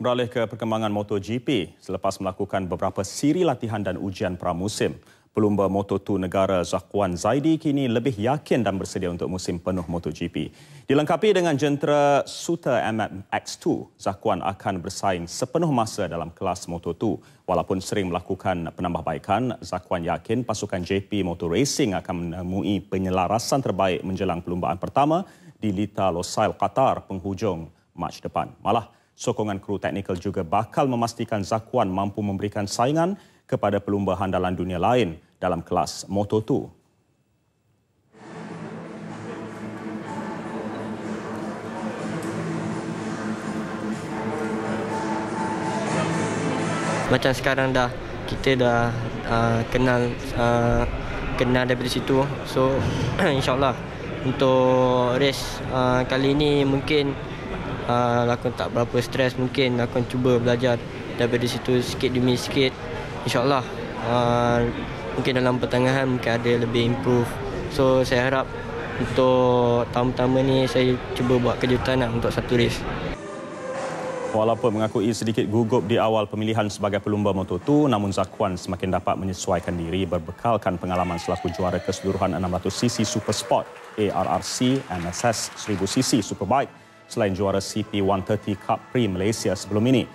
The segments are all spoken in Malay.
Beralih ke perkembangan MotoGP, selepas melakukan beberapa siri latihan dan ujian pramusim, pelumba Moto2 negara Zakwan Zaidi kini lebih yakin dan bersedia untuk musim penuh MotoGP. Dilengkapi dengan jentera Suter MX2, Zakwan akan bersaing sepenuh masa dalam kelas Moto2. Walaupun sering melakukan penambahbaikan, Zakwan yakin pasukan JP Motor Racing akan menemui penyelarasan terbaik menjelang pelumbaan pertama di Lita Losail Qatar penghujung Mac depan. Malah, Sokongan kru teknikal juga bakal memastikan Zakuan mampu memberikan saingan kepada pelumba handalan dunia lain dalam kelas Moto2. Macam sekarang dah kita dah uh, kenal uh, kenal daripada situ. So insyaallah untuk race uh, kali ini mungkin uh, tak berapa stres mungkin aku cuba belajar daripada situ sikit demi sikit insyaallah uh, mungkin dalam pertengahan mungkin ada lebih improve so saya harap untuk tahun pertama ni saya cuba buat kejutan lah untuk satu race Walaupun mengakui sedikit gugup di awal pemilihan sebagai pelumba Moto2, namun Zakwan semakin dapat menyesuaikan diri berbekalkan pengalaman selaku juara keseluruhan 600cc Supersport ARRC MSS 1000cc Superbike selain juara CP130 Cup Pre Malaysia sebelum ini.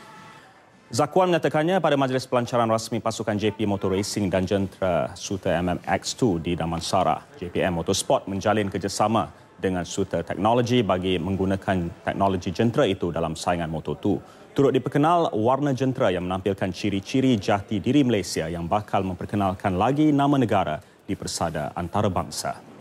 Zakuan menyatakannya pada majlis pelancaran rasmi pasukan JP Motor Racing dan jentera Suter MMX2 di Damansara. JPM Motorsport menjalin kerjasama dengan Suter Technology bagi menggunakan teknologi jentera itu dalam saingan Moto2. Turut diperkenal warna jentera yang menampilkan ciri-ciri jati diri Malaysia yang bakal memperkenalkan lagi nama negara di persada antarabangsa.